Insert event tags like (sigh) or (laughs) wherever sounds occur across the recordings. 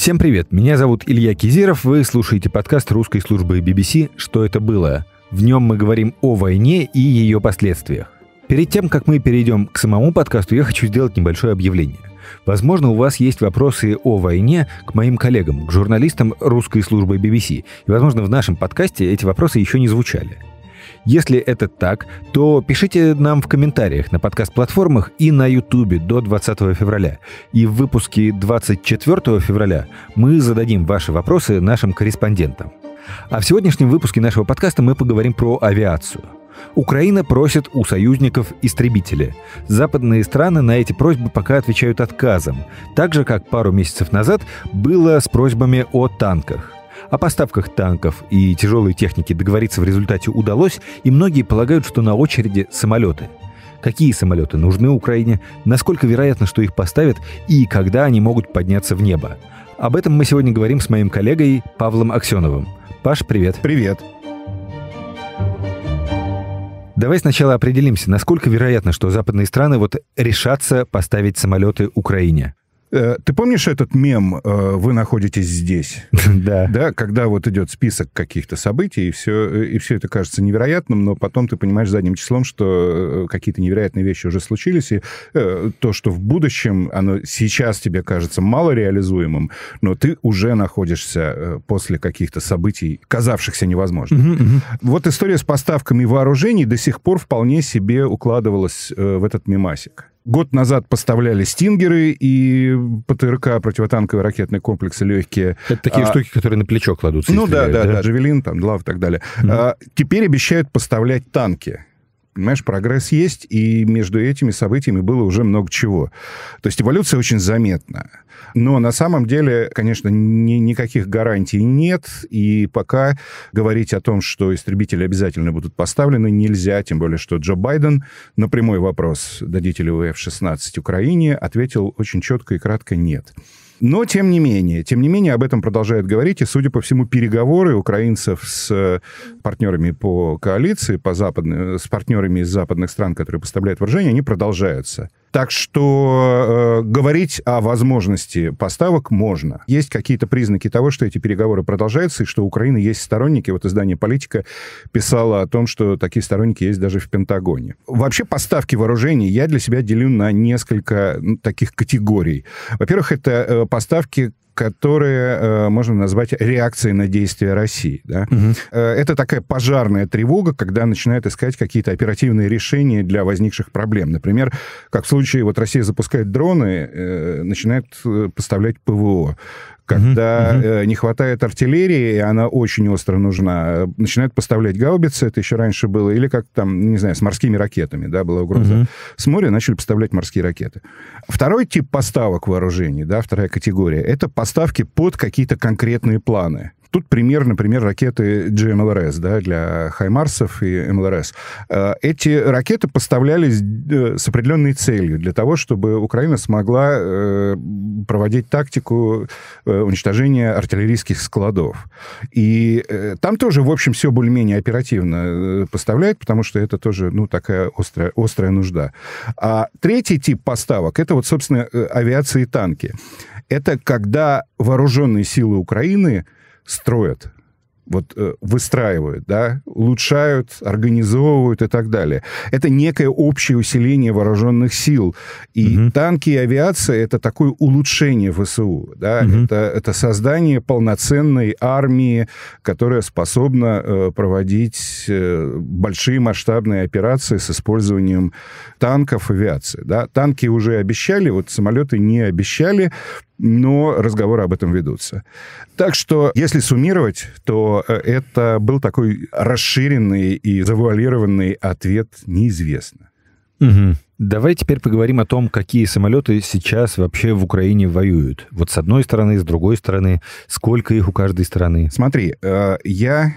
Всем привет, меня зовут Илья Кизиров, вы слушаете подкаст русской службы BBC «Что это было?». В нем мы говорим о войне и ее последствиях. Перед тем, как мы перейдем к самому подкасту, я хочу сделать небольшое объявление. Возможно, у вас есть вопросы о войне к моим коллегам, к журналистам русской службы BBC. И, возможно, в нашем подкасте эти вопросы еще не звучали – если это так, то пишите нам в комментариях на подкаст-платформах и на Ютубе до 20 февраля. И в выпуске 24 февраля мы зададим ваши вопросы нашим корреспондентам. А в сегодняшнем выпуске нашего подкаста мы поговорим про авиацию. Украина просит у союзников истребители. Западные страны на эти просьбы пока отвечают отказом, так же как пару месяцев назад было с просьбами о танках. О поставках танков и тяжелой техники договориться в результате удалось, и многие полагают, что на очереди самолеты. Какие самолеты нужны Украине, насколько вероятно, что их поставят и когда они могут подняться в небо. Об этом мы сегодня говорим с моим коллегой Павлом Аксеновым. Паш, привет. Привет. Давай сначала определимся, насколько вероятно, что западные страны вот решатся поставить самолеты Украине. Э, ты помнишь этот мем э, «Вы находитесь здесь»? (laughs) Да. Да, когда вот идет список каких-то событий, и все, э, и все это кажется невероятным, но потом ты понимаешь задним числом, что какие-то невероятные вещи уже случились, и то, что в будущем, оно сейчас тебе кажется малореализуемым, но ты уже находишься после каких-то событий, казавшихся невозможными. Угу, угу. Вот история с поставками вооружений до сих пор вполне себе укладывалась в этот мемасик. Год назад поставляли «Стингеры» и ПТРК, противотанковые ракетные комплексы легкие. Это такие а... штуки, которые на плечо кладутся. Ну да, да, да, «Джавелин», там, «Глав» и так далее. Mm-hmm. А, теперь обещают поставлять танки понимаешь, прогресс есть, и между этими событиями было уже много чего. То есть эволюция очень заметна. Но на самом деле, конечно, ни, никаких гарантий нет, и пока говорить о том, что истребители обязательно будут поставлены, нельзя, тем более, что Джо Байден на прямой вопрос, дадите ли вы F-16 Украине, ответил очень четко и кратко «нет». Но, тем не менее, тем не менее, об этом продолжают говорить, и, судя по всему, переговоры украинцев с э, партнерами по коалиции, по западной, э, с партнерами из западных стран, которые поставляют вооружение, они продолжаются. Так что э, говорить о возможности поставок можно. Есть какие-то признаки того, что эти переговоры продолжаются, и что у Украины есть сторонники. Вот издание «Политика» писало о том, что такие сторонники есть даже в Пентагоне. Вообще поставки вооружений я для себя делю на несколько таких категорий. Во-первых, это э, поставки которые э, можно назвать реакцией на действия России. Да? Угу. Это такая пожарная тревога, когда начинают искать какие-то оперативные решения для возникших проблем. Например, как в случае, вот Россия запускает дроны, э, начинает поставлять ПВО когда угу, не хватает артиллерии, и она очень остро нужна, э, начинают поставлять гаубицы, это еще раньше было, или как там, не знаю, с морскими ракетами, да, была угроза. Угу. С моря начали поставлять морские ракеты. Второй тип поставок вооружений, да, вторая категория, это поставки под какие-то конкретные планы. Тут пример, например, ракеты GMLRS да, для Хаймарсов и МЛРС. Э, эти ракеты поставлялись э, с определенной целью, для того, чтобы Украина смогла э, проводить тактику уничтожения артиллерийских складов. И там тоже, в общем, все более-менее оперативно поставляют, потому что это тоже ну, такая острая, острая нужда. А третий тип поставок — это вот, собственно, авиация и танки. Это когда вооруженные силы Украины — строят, вот э, выстраивают, да, улучшают, организовывают и так далее. Это некое общее усиление вооруженных сил. И угу. танки и авиация это такое улучшение ВСУ, да, угу. это, это создание полноценной армии, которая способна э, проводить э, большие масштабные операции с использованием танков и авиации, да. Танки уже обещали, вот самолеты не обещали, но разговоры об этом ведутся. Так что, если суммировать, то э, это был такой расширенный и завуалированный ответ «неизвестно». Угу. Давай теперь поговорим о том, какие самолеты сейчас вообще в Украине воюют. Вот с одной стороны, с другой стороны, сколько их у каждой страны. Смотри, э, я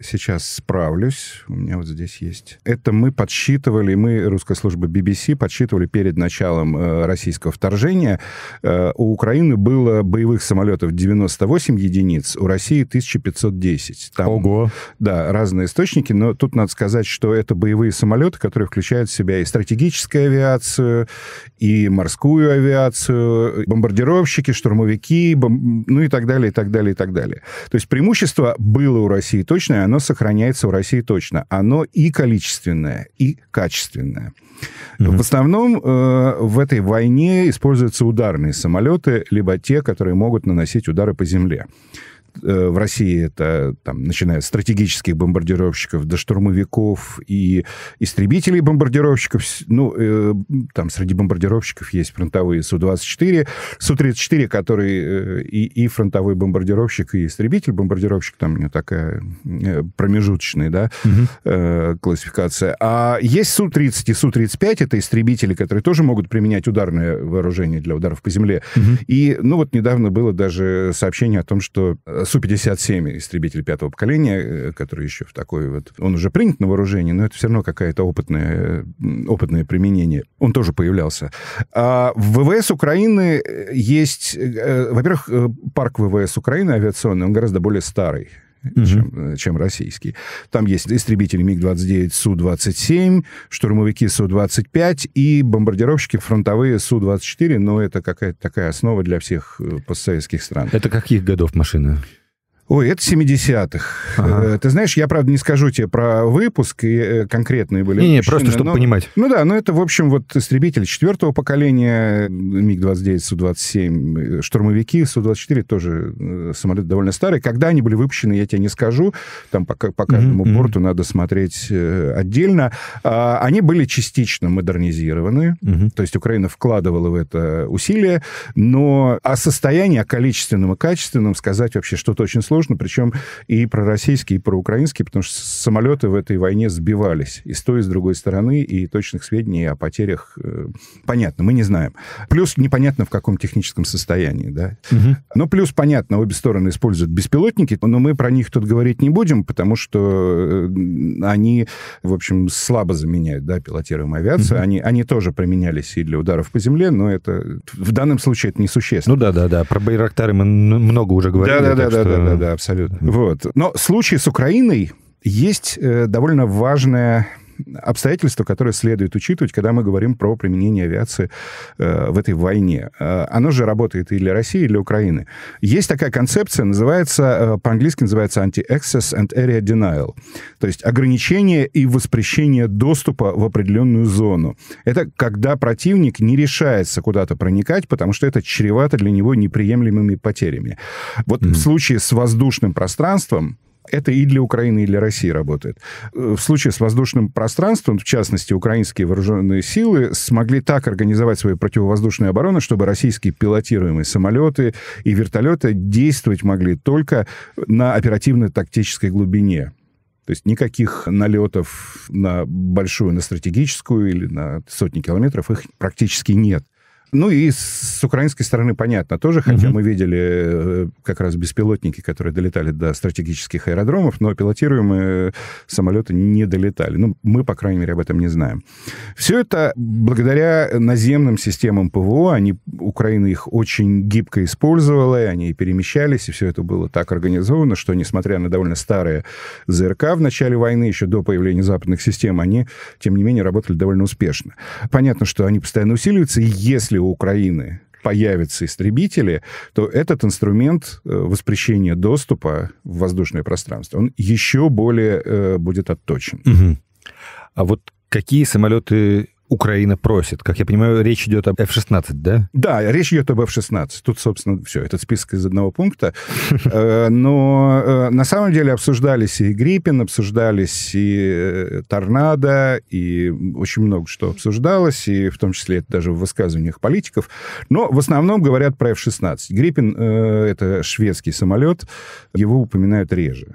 сейчас справлюсь. У меня вот здесь есть. Это мы подсчитывали, мы, русская служба BBC, подсчитывали перед началом э, российского вторжения. Э, у Украины было боевых самолетов 98 единиц, у России 1510. Там, Ого! Да, разные источники, но тут надо сказать, что это боевые самолеты, которые включают в себя и стратегическую авиацию, и морскую авиацию, бомбардировщики, штурмовики, бом... ну и так далее, и так далее, и так далее. То есть преимущество было у России точно, оно сохраняется в России точно. Оно и количественное, и качественное. Mm-hmm. В основном э, в этой войне используются ударные самолеты, либо те, которые могут наносить удары по земле. Э, в России это, там, начиная с стратегических бомбардировщиков до штурмовиков и истребителей бомбардировщиков. Ну, э, там среди бомбардировщиков есть фронтовые Су-24, Су-34, который э, и, и фронтовой бомбардировщик, и истребитель бомбардировщик, там у него такая э, промежуточная, да, угу. э, классификация. А есть Су-30 и Су-35, это истребители, которые тоже могут применять ударное вооружение для ударов по земле. Угу. И, ну, вот недавно было даже сообщение о том, что э, Су-57, истребитель пятого поколения, э, который еще в такой вот... Он уже принят на вооружение, но это все равно какое-то опытное, опытное применение. Он тоже появлялся. А в ВВС Украины э, есть... Э, во-первых, парк ВВС Украины авиационный, он гораздо более старый угу. чем, э, чем российский. Там есть истребители МиГ-29, Су-27, штурмовики Су-25 и бомбардировщики фронтовые Су-24, но это какая-то такая основа для всех э, постсоветских стран. Это каких годов машина? Ой, это 70-х. Ага. Э, ты знаешь, я, правда, не скажу тебе про выпуск, и э, конкретные были. Не, не просто но, чтобы понимать. Ну да, но ну это, в общем, вот истребители четвертого поколения, МиГ-29, Су-27, э, штурмовики, Су-24, тоже самолет довольно старый. Когда они были выпущены, я тебе не скажу. Там по, по каждому mm-hmm. борту надо смотреть отдельно. А, они были частично модернизированы, mm-hmm. то есть Украина вкладывала в это усилия, но о состоянии, о количественном и качественном сказать вообще что-то очень сложно ничтожно, причем и про российские и про украинские, потому что самолеты в этой войне сбивались и с той, и с другой стороны, и точных сведений о потерях, э, понятно, мы не знаем. Плюс непонятно, в каком техническом состоянии, да. Угу. Но плюс, понятно, обе стороны используют беспилотники, но мы про них тут говорить не будем, потому что э, они, в общем, слабо заменяют, да, пилотируемую авиацию. Угу. Они, они тоже применялись и для ударов по земле, но это в данном случае это несущественно. Ну да, да, да. Про Байрактары мы много уже говорили. Да, да, да, да, да, да, да абсолютно. Вот. Но случай с Украиной есть э, довольно важная обстоятельство, которое следует учитывать, когда мы говорим про применение авиации э, в этой войне. Э, оно же работает и для России, и для Украины. Есть такая концепция, называется, э, по-английски называется anti-access and area denial, то есть ограничение и воспрещение доступа в определенную зону. Это когда противник не решается куда-то проникать, потому что это чревато для него неприемлемыми потерями. Вот mm-hmm. в случае с воздушным пространством, это и для Украины, и для России работает. Э, в случае с воздушным пространством, в частности, украинские вооруженные силы смогли так организовать свою противовоздушную оборону, чтобы российские пилотируемые самолеты и вертолеты действовать могли только на оперативно-тактической глубине. То есть никаких налетов на большую, на стратегическую или на сотни километров их практически нет. Ну и с украинской стороны понятно тоже, хотя угу. мы видели э, как раз беспилотники, которые долетали до стратегических аэродромов, но пилотируемые самолеты не долетали. Ну, мы, по крайней мере, об этом не знаем. Все это благодаря наземным системам ПВО. Они, Украина их очень гибко использовала, и они перемещались, и все это было так организовано, что, несмотря на довольно старые ЗРК в начале войны, еще до появления западных систем, они, тем не менее, работали довольно успешно. Понятно, что они постоянно усиливаются, и если у Украины появятся истребители, то этот инструмент э, воспрещения доступа в воздушное пространство, он еще более э, будет отточен. Угу. А вот какие самолеты Украина просит. Как я понимаю, речь идет об F-16, да? Да, речь идет об F-16. Тут, собственно, все, этот список из одного пункта. (laughs) Э, но э, на самом деле обсуждались и Гриппин, обсуждались и э, Торнадо, и очень много что обсуждалось, и в том числе это даже в высказываниях политиков. Но в основном говорят про F-16. Гриппин — это шведский самолет, его упоминают реже.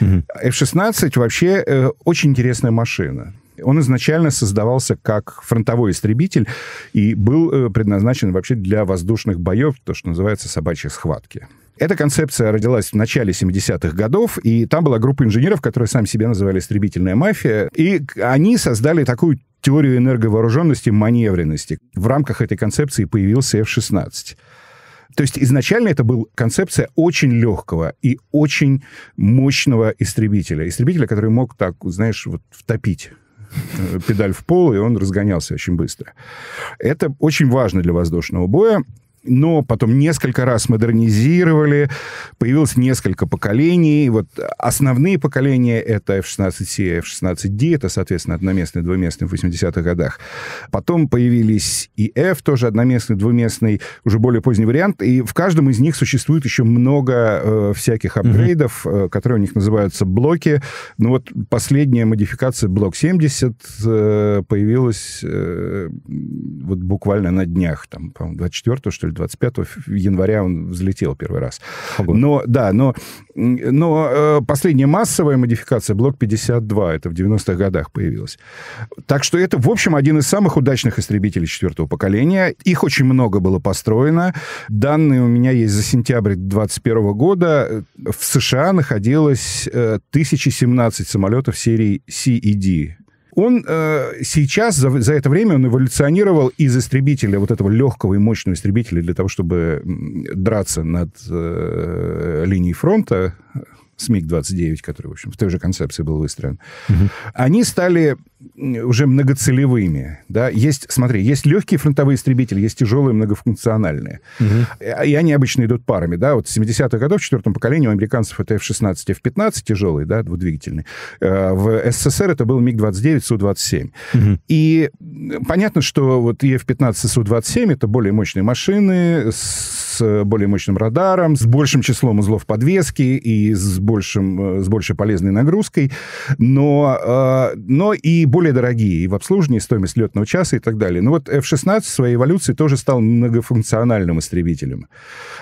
F-16 вообще очень интересная машина. Он изначально создавался как фронтовой истребитель и был э, предназначен вообще для воздушных боев, то, что называется собачьи схватки. Эта концепция родилась в начале 70-х годов, и там была группа инженеров, которые сами себя называли «Истребительная мафия», и они создали такую теорию энерговооруженности и маневренности. В рамках этой концепции появился F-16. То есть изначально это была концепция очень легкого и очень мощного истребителя. Истребителя, который мог так, знаешь, вот втопить педаль в пол, и он разгонялся очень быстро. Это очень важно для воздушного боя но потом несколько раз модернизировали, появилось несколько поколений. Вот основные поколения — это F-16C, F-16D, это, соответственно, одноместный, двуместный в 80-х годах. Потом появились и F, тоже одноместный, двуместный, уже более поздний вариант, и в каждом из них существует еще много э, всяких апгрейдов, э, которые у них называются блоки. Ну вот последняя модификация, блок 70, э, появилась э, вот буквально на днях, там, по-моему, 24 что ли, ли 25 января он взлетел первый раз. Ого. Но, да, но, но э, последняя массовая модификация, блок 52, это в 90-х годах появилась. Так что это, в общем, один из самых удачных истребителей четвертого поколения. Их очень много было построено. Данные у меня есть за сентябрь 2021 года. В США находилось 1017 э, самолетов серии C и e D. Он э, сейчас, за, за это время, он эволюционировал из истребителя, вот этого легкого и мощного истребителя для того, чтобы драться над э, линией фронта, с МиГ-29, который, в общем, в той же концепции был выстроен, угу. они стали уже многоцелевыми. Да? Есть, смотри, есть легкие фронтовые истребители, есть тяжелые многофункциональные. Угу. И они обычно идут парами. Да? Вот с 70-х годов, в четвертом поколении у американцев это F-16, F-15 тяжелый, да, двудвигательный. Э, в СССР это был МиГ-29, Су-27. Угу. И понятно, что вот и F-15, и Су-27 это более мощные машины с с э, более мощным радаром, с большим числом узлов подвески и с, большим, э, с большей полезной нагрузкой, но, э, но и более дорогие и в обслуживании, стоимость летного часа и так далее. Но вот F-16 в своей эволюции тоже стал многофункциональным истребителем.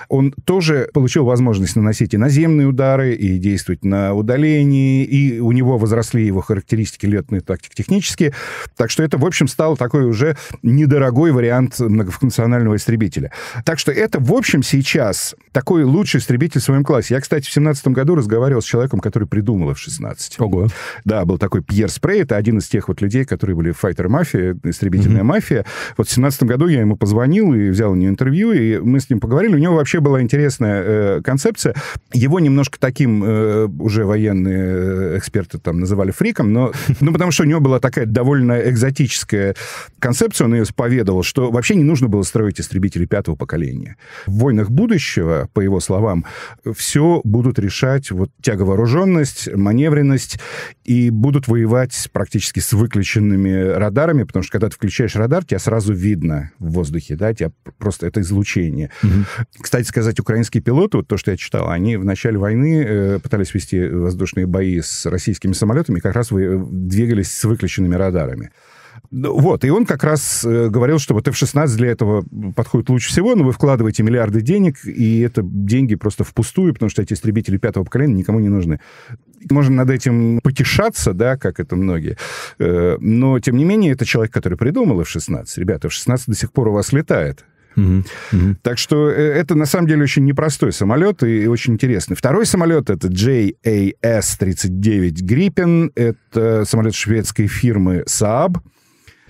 Он тоже получил возможность наносить и наземные удары, и действовать на удалении, и у него возросли его характеристики летные тактико-технические. Так что это, в общем, стал такой уже недорогой вариант многофункционального истребителя. Так что это, в общем общем, сейчас такой лучший истребитель в своем классе. Я, кстати, в семнадцатом году разговаривал с человеком, который придумал F-16. Ого. Да, был такой Пьер Спрей, это один из тех вот людей, которые были Файтер Мафия, истребительная mm-hmm. мафия. Вот в семнадцатом году я ему позвонил и взял у него интервью, и мы с ним поговорили. У него вообще была интересная э, концепция. Его немножко таким э, уже военные э, эксперты там называли фриком, но, ну, потому что у него была такая довольно экзотическая концепция, он ее исповедовал, что вообще не нужно было строить истребители пятого поколения в войнах будущего, по его словам, все будут решать вот тяга вооруженность, маневренность, и будут воевать практически с выключенными радарами, потому что когда ты включаешь радар, тебя сразу видно в воздухе, да, тебя просто это излучение. Угу. Кстати сказать, украинские пилоты, вот то, что я читал, они в начале войны э, пытались вести воздушные бои с российскими самолетами, как раз вы э, двигались с выключенными радарами. Ну, вот, и он как раз э, говорил, что вот F-16 для этого подходит лучше всего, но вы вкладываете миллиарды денег, и это деньги просто впустую, потому что эти истребители пятого поколения никому не нужны. Можно над этим потешаться, да, как это многие, э, но, тем не менее, это человек, который придумал F-16. Ребята, F-16 до сих пор у вас летает. Угу, угу. Так что э, это на самом деле очень непростой самолет и очень интересный. Второй самолет это JAS-39 Gripen, это самолет шведской фирмы Saab.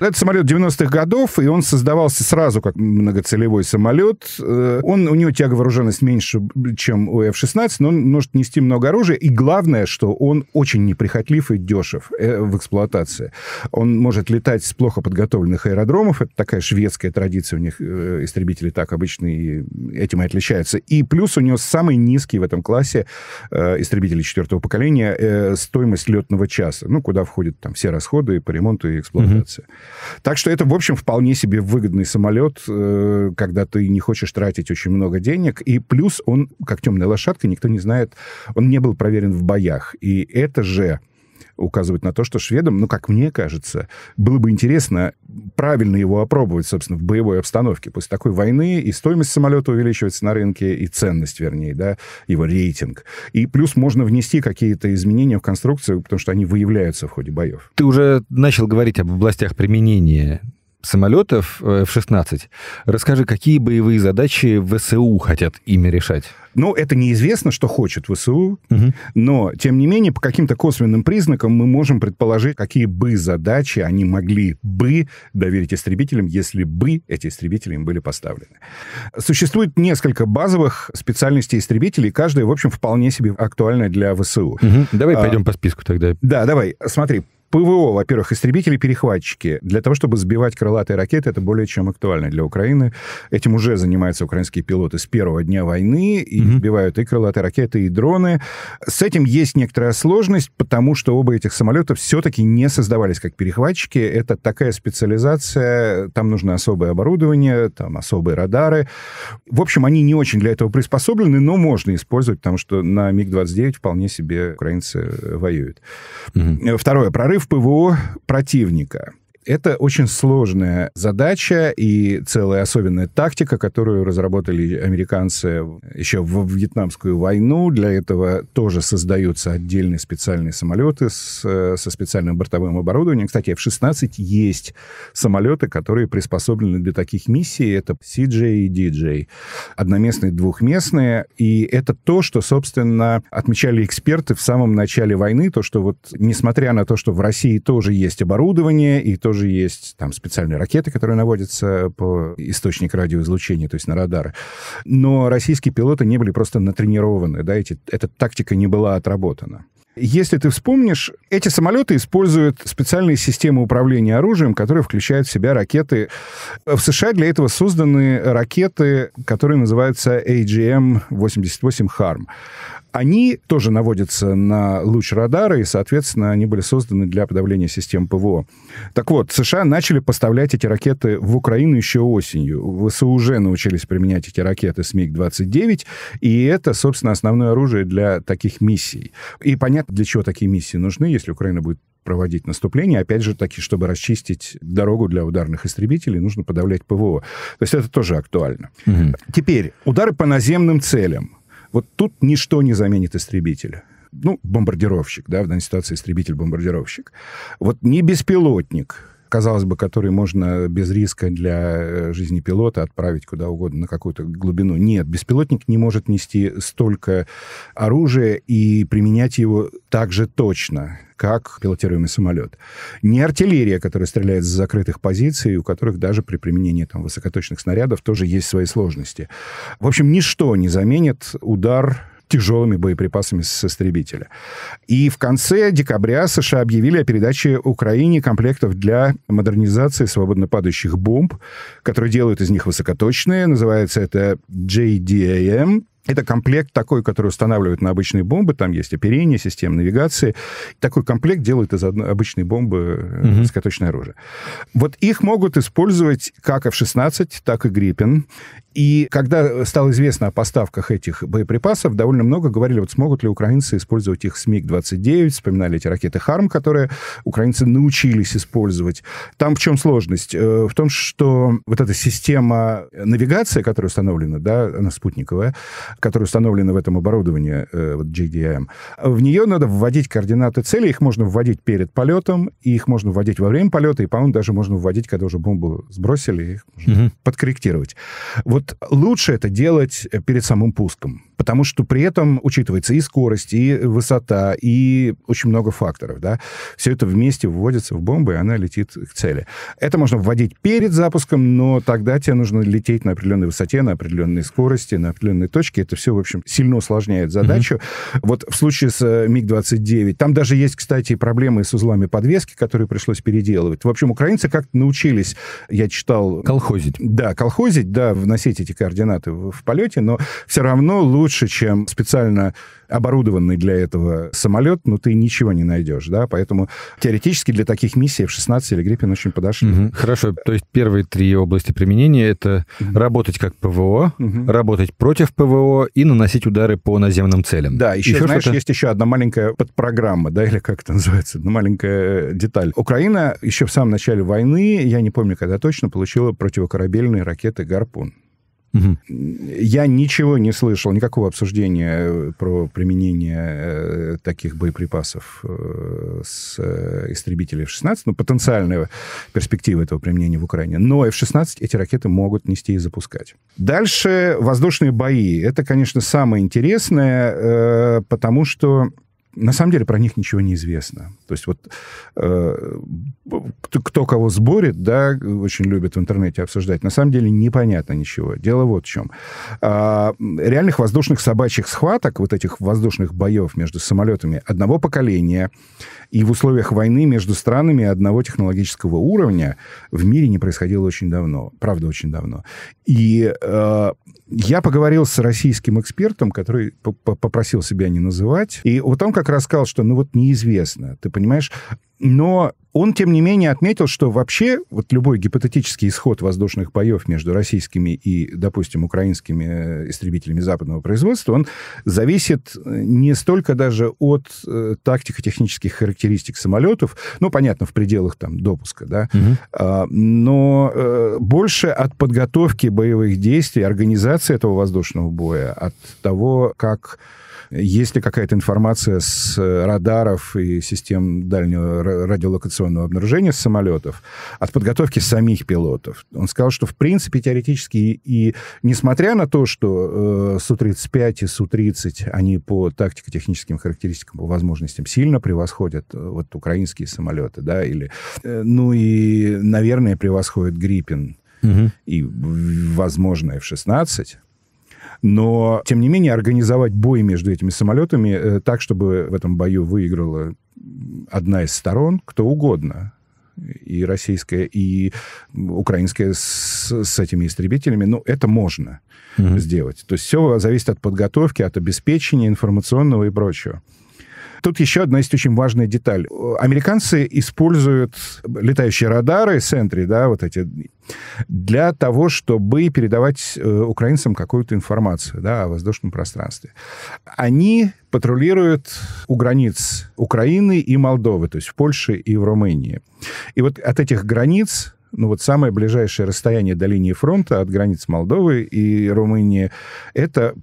Ну, это самолет 90-х годов, и он создавался сразу как многоцелевой самолет. Э, он, у него тяга вооруженность меньше, чем у F-16, но он может нести много оружия. И главное, что он очень неприхотлив и дешев э, в эксплуатации. Он может летать с плохо подготовленных аэродромов. Это такая шведская традиция у них. Э, истребители так обычно и этим и отличаются. И плюс у него самый низкий в этом классе истребители четвертого поколения стоимость летного часа. Ну, куда входят там все расходы по ремонту и эксплуатации. Угу. Так что это, в общем, вполне себе выгодный самолет, э, когда ты не хочешь тратить очень много денег. И плюс он, как темная лошадка, никто не знает, он не был проверен в боях. И это же указывать на то, что шведам, ну, как мне кажется, было бы интересно правильно его опробовать, собственно, в боевой обстановке. После такой войны и стоимость самолета увеличивается на рынке, и ценность, вернее, да, его рейтинг. И плюс можно внести какие-то изменения в конструкцию, потому что они выявляются в ходе боев. Ты уже начал говорить об областях применения самолетов э, F-16. Расскажи, какие боевые задачи ВСУ хотят ими решать? Ну, это неизвестно, что хочет ВСУ, угу. но, тем не менее, по каким-то косвенным признакам мы можем предположить, какие бы задачи они могли бы доверить истребителям, если бы эти истребители им были поставлены. Существует несколько базовых специальностей истребителей, каждая, в общем, вполне себе актуальна для ВСУ. Угу. Давай а, пойдем по списку тогда. Да, давай. Смотри, ПВО, во-первых, истребители-перехватчики. Для того, чтобы сбивать крылатые ракеты, это более чем актуально для Украины. Этим уже занимаются украинские пилоты с первого дня войны, и mm сбивают и крылатые ракеты, и дроны. С этим есть некоторая сложность, потому что оба этих самолета все-таки не создавались как перехватчики. Это такая специализация, там нужно особое оборудование, там особые радары. В общем, они не очень для этого приспособлены, но можно использовать, потому что на МиГ-29 вполне себе украинцы э, воюют. mm Второе, прорыв ПВО противника. Это очень сложная задача и целая особенная тактика, которую разработали американцы еще в Вьетнамскую войну. Для этого тоже создаются отдельные специальные самолеты с, э, со специальным бортовым оборудованием. Кстати, F-16 есть самолеты, которые приспособлены для таких миссий. Это CJ и DJ. Одноместные, двухместные. И это то, что, собственно, отмечали эксперты в самом начале войны. То, что вот, несмотря на то, что в России тоже есть оборудование и то, тоже есть, там специальные ракеты, которые наводятся по источник радиоизлучения, то есть на радары. Но российские пилоты не были просто натренированы, да, эти, эта тактика не была отработана. Если ты вспомнишь, эти самолеты используют специальные системы управления оружием, которые включают в себя ракеты. В США для этого созданы ракеты, которые называются AGM-88 Harm они тоже наводятся на луч радара, и, соответственно, они были созданы для подавления систем ПВО. Так вот, США начали поставлять эти ракеты в Украину еще осенью. ВСУ уже научились применять эти ракеты с МиГ-29, и это, собственно, основное оружие для таких миссий. И понятно, для чего такие миссии нужны, если Украина будет проводить наступление. Опять же таки, чтобы расчистить дорогу для ударных истребителей, нужно подавлять ПВО. То есть это тоже актуально. Угу. Теперь, удары по наземным целям вот тут ничто не заменит истребителя ну, бомбардировщик, да, в данной ситуации истребитель-бомбардировщик. Вот не беспилотник, казалось бы, который можно без риска для э, жизни пилота отправить куда угодно на какую-то глубину. Нет, беспилотник не может нести столько оружия и применять его так же точно, как пилотируемый самолет. Не артиллерия, которая стреляет с закрытых позиций, у которых даже при применении там, высокоточных снарядов тоже есть свои сложности. В общем, ничто не заменит удар тяжелыми боеприпасами с истребителя. И в конце декабря США объявили о передаче Украине комплектов для модернизации свободно падающих бомб, которые делают из них высокоточные. Называется это JDAM, это комплект такой, который устанавливают на обычные бомбы, там есть оперение, система навигации. Такой комплект делают из обычной бомбы угу. высокоточное оружие. Вот их могут использовать как F-16, так и Гриппин. И когда стало известно о поставках этих боеприпасов, довольно много говорили, вот смогут ли украинцы использовать их смиг 29 вспоминали эти ракеты «Харм», которые украинцы научились использовать. Там в чем сложность? Э, в том, что вот эта система навигации, которая установлена, да, она спутниковая, которая установлена в этом оборудовании, э, вот JDM, в нее надо вводить координаты цели, их можно вводить перед полетом, и их можно вводить во время полета, и, по-моему, даже можно вводить, когда уже бомбу сбросили, их угу. подкорректировать. Вот вот лучше это делать э, перед самым пуском, потому что при этом учитывается и скорость, и высота, и очень много факторов, да. Все это вместе вводится в бомбу, и она летит к цели. Это можно вводить перед запуском, но тогда тебе нужно лететь на определенной высоте, на определенной скорости, на определенной точке. Это все, в общем, сильно усложняет задачу. Mm-hmm. Вот в случае с э, МиГ-29, там даже есть, кстати, проблемы с узлами подвески, которые пришлось переделывать. В общем, украинцы как-то научились, я читал... Колхозить. Да, колхозить, да, вносить соотносить эти координаты в полете, но все равно лучше, чем специально оборудованный для этого самолет, Но ну, ты ничего не найдешь, да, поэтому теоретически для таких миссий F-16 или Гриппин очень подошли. Угу. Хорошо, то есть первые три области применения — это угу. работать как ПВО, угу. работать против ПВО и наносить удары по наземным целям. Да, еще, еще знаешь, есть еще одна маленькая подпрограмма, да, или как это называется, одна маленькая э, деталь. Украина еще в самом начале войны, я не помню, когда точно, получила противокорабельные ракеты «Гарпун». Угу. Я ничего не слышал, никакого обсуждения э, про применение э, таких боеприпасов э, с э, истребителей F-16, ну, потенциальные перспективы этого применения в Украине. Но F-16 эти ракеты могут нести и запускать. Дальше воздушные бои. Это, конечно, самое интересное, потому что на самом деле про них ничего не известно. То есть вот э, кто кого сборит, да, очень любят в интернете обсуждать, на самом деле непонятно ничего. Дело вот в чем. Э, а, реальных воздушных собачьих схваток, вот этих воздушных боев между самолетами одного поколения и в условиях войны между странами одного технологического уровня в мире не происходило очень давно. Правда, очень давно. И э, я поговорил с российским экспертом, который попросил себя не называть, и вот он как как рассказал, что ну вот неизвестно, ты понимаешь? Но он, тем не менее, отметил, что вообще вот любой гипотетический исход воздушных боев между российскими и, допустим, украинскими э, истребителями западного производства, он зависит э, не столько даже от э, тактико-технических характеристик самолетов, ну, понятно, в пределах там допуска, да, угу. а, но э, больше от подготовки боевых действий, организации этого воздушного боя, от того, как есть ли какая-то информация с э, радаров и систем дальнего радиолокационного обнаружения с самолетов от подготовки самих пилотов? Он сказал, что в принципе теоретически и, и несмотря на то, что э, Су-35 и Су-30, они по тактико-техническим характеристикам, по возможностям сильно превосходят э, вот украинские самолеты, да, или, э, ну и, наверное, превосходит Гриппин угу. и, возможно, F-16, но, тем не менее, организовать бой между этими самолетами э, так, чтобы в этом бою выиграла одна из сторон, кто угодно и российская, и украинская с, с этими истребителями, ну, это можно угу. сделать. То есть все зависит от подготовки, от обеспечения информационного и прочего. Тут еще одна есть очень важная деталь. Американцы используют летающие радары, сентри, да, вот эти, для того, чтобы передавать э, украинцам какую-то информацию да, о воздушном пространстве. Они патрулируют у границ Украины и Молдовы, то есть в Польше и в Румынии. И вот от этих границ ну вот самое ближайшее расстояние до линии фронта от границ Молдовы и Румынии, это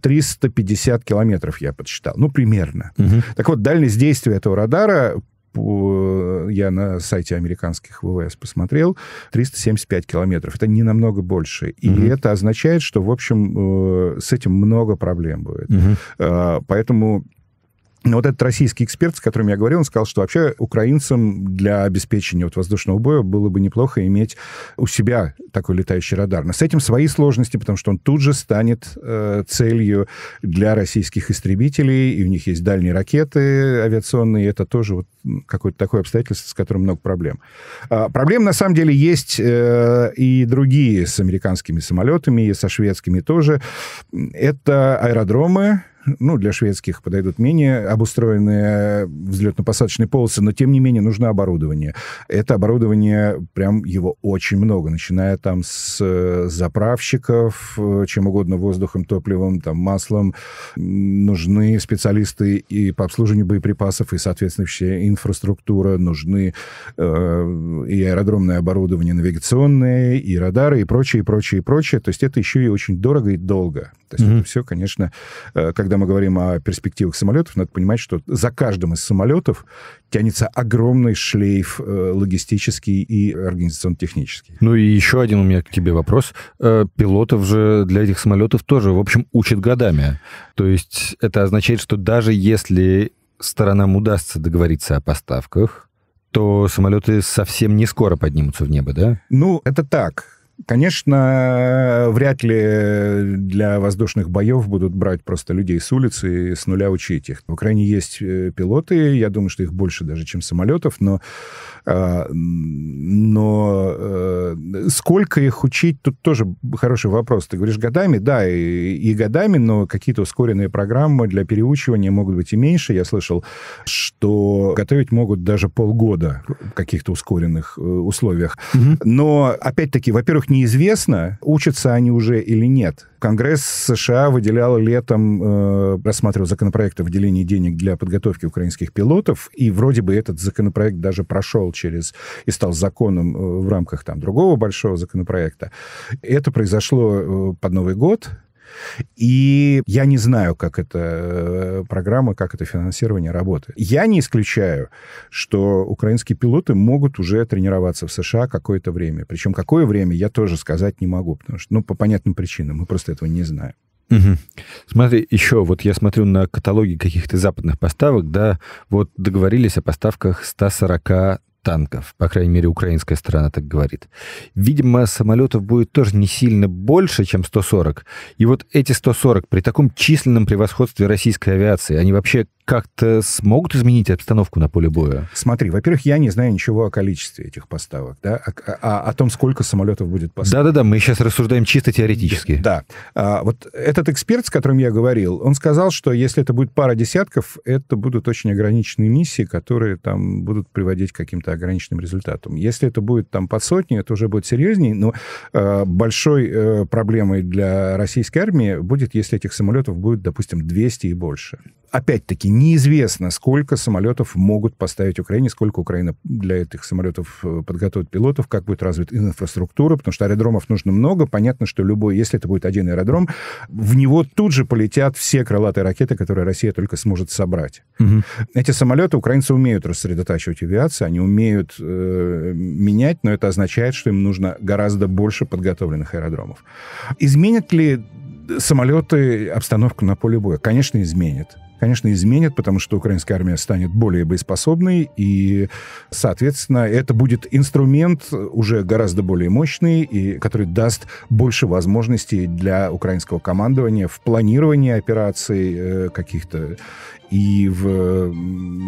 350 э, километров, я подсчитал. Ну, примерно. Угу. Так вот, дальность действия этого радара э, я на сайте американских ВВС посмотрел, 375 километров. Это не намного больше. И это означает, что, в общем, э, с этим много проблем будет. Угу. Поэтому но вот этот российский эксперт, с которым я говорил, он сказал, что вообще украинцам для обеспечения вот воздушного боя было бы неплохо иметь у себя такой летающий радар. Но с этим свои сложности, потому что он тут же станет э, целью для российских истребителей, и у них есть дальние ракеты авиационные, и это тоже вот какое-то такое обстоятельство, с которым много проблем. А, проблем на самом деле есть э, и другие с американскими самолетами, и со шведскими тоже. Это аэродромы, ну, для шведских подойдут менее обустроенные э, взлетно-посадочные полосы, но тем не менее нужно оборудование. Это оборудование, прям его очень много, начиная там с э, заправщиков, э, чем угодно, воздухом, топливом, там, маслом. Нужны специалисты и по обслуживанию боеприпасов, и, соответственно, вся инфраструктура, нужны э, и аэродромное оборудование навигационное, и радары, и прочее, и прочее, и прочее. То есть это еще и очень дорого и долго. То есть mm-hmm. это все, конечно, когда когда мы говорим о перспективах самолетов, надо понимать, что за каждым из самолетов тянется огромный шлейф э, логистический и организационно-технический. Ну и еще один у меня к тебе вопрос. Э, пилотов же для этих самолетов тоже, в общем, учат годами. То есть это означает, что даже если сторонам удастся договориться о поставках, то самолеты совсем не скоро поднимутся в небо, да? Ну, это так Конечно, вряд ли для воздушных боев будут брать просто людей с улицы и с нуля учить их. В Украине есть э, пилоты, я думаю, что их больше даже, чем самолетов, но, а, но э, сколько их учить, тут тоже хороший вопрос. Ты говоришь годами, да, и, и годами, но какие-то ускоренные программы для переучивания могут быть и меньше. Я слышал, что готовить могут даже полгода в каких-то ускоренных э, условиях. Угу. Но, опять-таки, во-первых, во-первых, неизвестно, учатся они уже или нет. Конгресс США выделял летом, э, рассматривал законопроект о выделении денег для подготовки украинских пилотов, и вроде бы этот законопроект даже прошел через и стал законом э, в рамках там другого большого законопроекта. Это произошло э, под Новый год, и я не знаю, как эта э, программа, как это финансирование работает. Я не исключаю, что украинские пилоты могут уже тренироваться в США какое-то время. Причем какое время, я тоже сказать не могу, потому что, ну, по понятным причинам, мы просто этого не знаем. Угу. Смотри, еще вот я смотрю на каталоги каких-то западных поставок, да, вот договорились о поставках 140 танков. По крайней мере, украинская сторона так говорит. Видимо, самолетов будет тоже не сильно больше, чем 140. И вот эти 140 при таком численном превосходстве российской авиации, они вообще как-то смогут изменить обстановку на поле боя? Смотри, во-первых, я не знаю ничего о количестве этих поставок, да, о, о, о том, сколько самолетов будет поставлено. Да-да-да, мы сейчас рассуждаем чисто теоретически. Да. А, вот этот эксперт, с которым я говорил, он сказал, что если это будет пара десятков, это будут очень ограниченные миссии, которые там будут приводить к каким-то ограниченным результатом. Если это будет там под сотни, это уже будет серьезнее, но э, большой э, проблемой для российской армии будет, если этих самолетов будет, допустим, 200 и больше. Опять-таки, неизвестно, сколько самолетов могут поставить Украине, сколько Украина для этих самолетов э, подготовит пилотов, как будет развита инфраструктура, потому что аэродромов нужно много. Понятно, что любой, если это будет один аэродром, в него тут же полетят все крылатые ракеты, которые Россия только сможет собрать. Угу. Эти самолеты украинцы умеют рассредотачивать авиацию, они умеют умеют э, менять, но это означает, что им нужно гораздо больше подготовленных аэродромов. Изменят ли самолеты обстановку на поле боя? Конечно, изменят. Конечно, изменят, потому что украинская армия станет более боеспособной, и, соответственно, это будет инструмент уже гораздо более мощный, и который даст больше возможностей для украинского командования в планировании операций э, каких-то и в,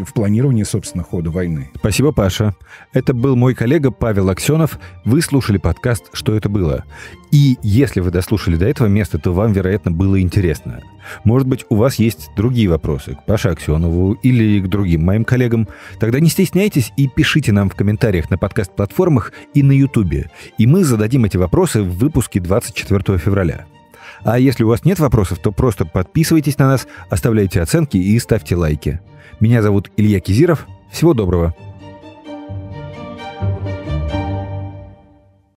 в планировании, собственно, хода войны. Спасибо, Паша. Это был мой коллега Павел Аксенов. Вы слушали подкаст «Что это было?». И если вы дослушали до этого места, то вам, вероятно, было интересно. Может быть, у вас есть другие вопросы к Паше Аксенову или к другим моим коллегам. Тогда не стесняйтесь и пишите нам в комментариях на подкаст-платформах и на Ютубе. И мы зададим эти вопросы в выпуске 24 февраля. А если у вас нет вопросов, то просто подписывайтесь на нас, оставляйте оценки и ставьте лайки. Меня зовут Илья Кизиров. Всего доброго.